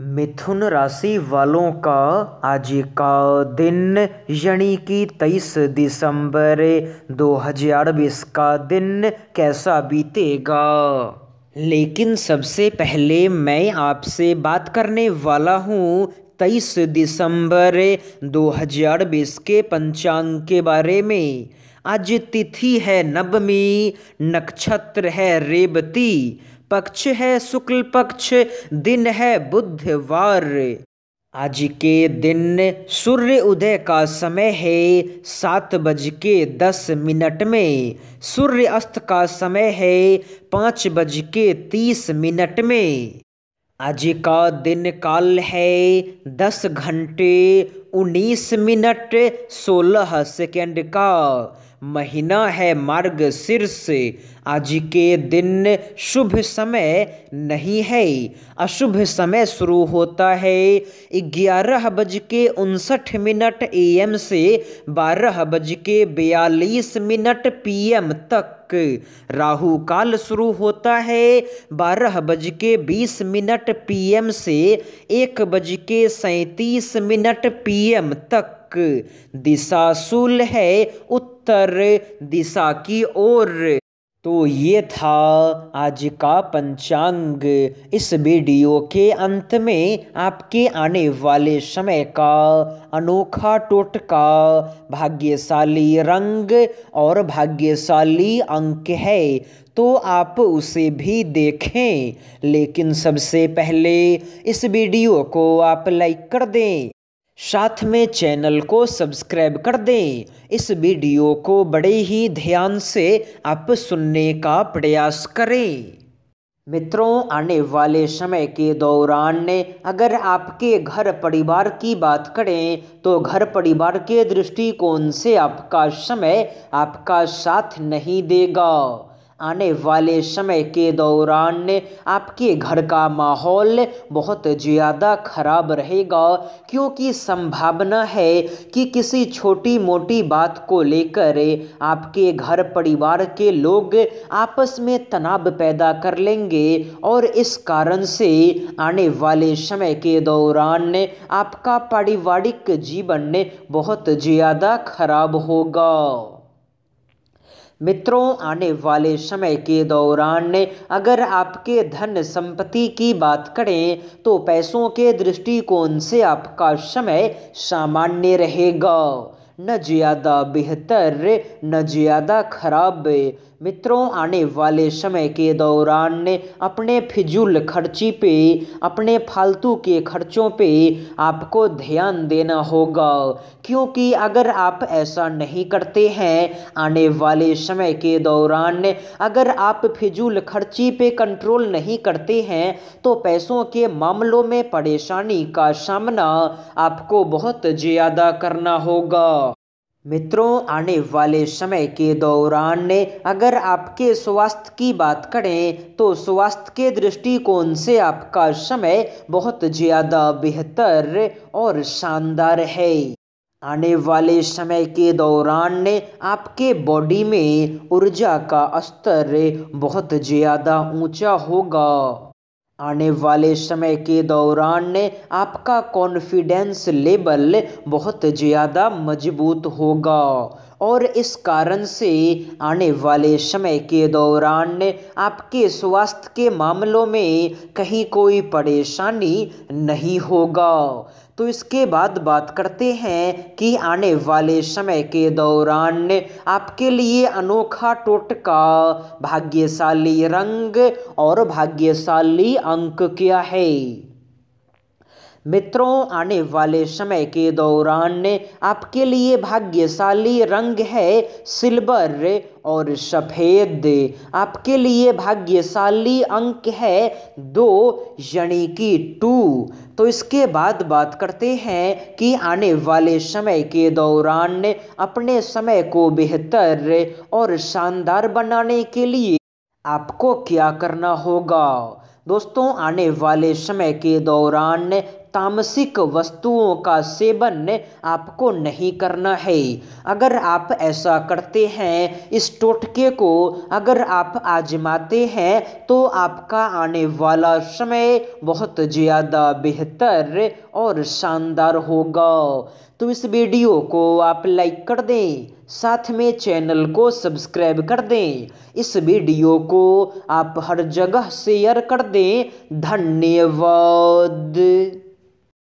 मिथुन राशि वालों का आज का दिन यानी कि तेईस दिसंबर 2020 का दिन कैसा बीतेगा लेकिन सबसे पहले मैं आपसे बात करने वाला हूँ तेईस दिसंबर 2020 के पंचांग के बारे में आज तिथि है नवमी नक्षत्र है रेवती पक्ष है शुक्ल पक्ष दिन है बुधवार आज के दिन सूर्य उदय का समय है सात बज के दस मिनट में सूर्य अस्त का समय है पाँच बज के तीस मिनट में आज का दिन काल है दस घंटे उन्नीस मिनट सोलह सेकेंड का महीना है मार्ग शीर्ष आज के दिन शुभ समय नहीं है अशुभ समय शुरू होता है ग्यारह बज के उनसठ मिनट एम से बारह बज के बयालीस मिनट पीएम तक राहु काल शुरू होता है बारह बज के बीस मिनट पीएम से एक बज के सैंतीस मिनट पीएम तक दिशा शूल है उत्तर उत्तर दिशा की ओर तो ये था आज का पंचांग इस वीडियो के अंत में आपके आने वाले समय का अनोखा टोटका भाग्यशाली रंग और भाग्यशाली अंक है तो आप उसे भी देखें लेकिन सबसे पहले इस वीडियो को आप लाइक कर दें साथ में चैनल को सब्सक्राइब कर दें इस वीडियो को बड़े ही ध्यान से आप सुनने का प्रयास करें मित्रों आने वाले समय के दौरान अगर आपके घर परिवार की बात करें तो घर परिवार के दृष्टिकोण से आपका समय आपका साथ नहीं देगा आने वाले समय के दौरान आपके घर का माहौल बहुत ज़्यादा ख़राब रहेगा क्योंकि संभावना है कि किसी छोटी मोटी बात को लेकर आपके घर परिवार के लोग आपस में तनाव पैदा कर लेंगे और इस कारण से आने वाले समय के दौरान आपका पारिवारिक जीवन बहुत ज़्यादा खराब होगा मित्रों आने वाले समय के दौरान अगर आपके धन संपत्ति की बात करें तो पैसों के दृष्टिकोण से आपका समय सामान्य रहेगा न ज़्यादा बेहतर न ज़्यादा खराब मित्रों आने वाले समय के दौरान अपने फिजूल खर्ची पे अपने फालतू के खर्चों पे आपको ध्यान देना होगा क्योंकि अगर आप ऐसा नहीं करते हैं आने वाले समय के दौरान अगर आप फिजूल खर्ची पे कंट्रोल नहीं करते हैं तो पैसों के मामलों में परेशानी का सामना आपको बहुत ज़्यादा करना होगा मित्रों आने वाले समय के दौरान अगर आपके स्वास्थ्य की बात करें तो स्वास्थ्य के दृष्टिकोण से आपका समय बहुत ज़्यादा बेहतर और शानदार है आने वाले समय के दौरान आपके बॉडी में ऊर्जा का स्तर बहुत ज़्यादा ऊंचा होगा आने वाले समय के दौरान आपका कॉन्फिडेंस लेवल बहुत ज़्यादा मजबूत होगा और इस कारण से आने वाले समय के दौरान आपके स्वास्थ्य के मामलों में कहीं कोई परेशानी नहीं होगा तो इसके बाद बात करते हैं कि आने वाले समय के दौरान आपके लिए अनोखा टोटका भाग्यशाली रंग और भाग्यशाली अंक क्या है मित्रों आने वाले समय के दौरान आपके लिए भाग्यशाली रंग है सिल्वर और सफ़ेद आपके लिए भाग्यशाली अंक है दो यानी कि टू तो इसके बाद बात करते हैं कि आने वाले समय के दौरान अपने समय को बेहतर और शानदार बनाने के लिए आपको क्या करना होगा दोस्तों आने वाले समय के दौरान तामसिक वस्तुओं का सेवन आपको नहीं करना है अगर आप ऐसा करते हैं इस टोटके को अगर आप आजमाते हैं तो आपका आने वाला समय बहुत ज़्यादा बेहतर और शानदार होगा तो इस वीडियो को आप लाइक कर दें साथ में चैनल को सब्सक्राइब कर दें इस वीडियो को आप हर जगह शेयर कर दें धन्यवाद